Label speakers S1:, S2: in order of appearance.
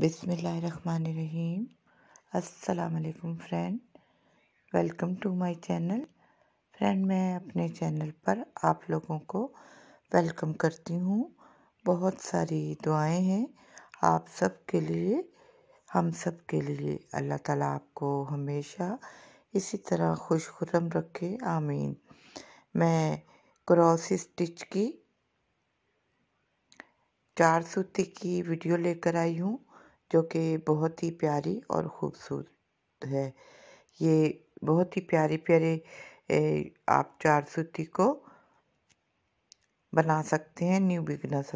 S1: बिसमीम असलकम friend welcome to my channel friend मैं अपने चैनल पर आप लोगों को वेलकम करती हूँ बहुत सारी दुआएं हैं आप सब के लिए हम सब के लिए अल्लाह ताला आपको हमेशा इसी तरह खुश खुरम रखे आमीन मैं क्रॉस स्टिच की चार सूती की वीडियो लेकर आई हूँ जो कि बहुत ही प्यारी और खूबसूरत है ये बहुत ही प्यारे प्यारे आप चार सूती को बना सकते हैं न्यू बिगनर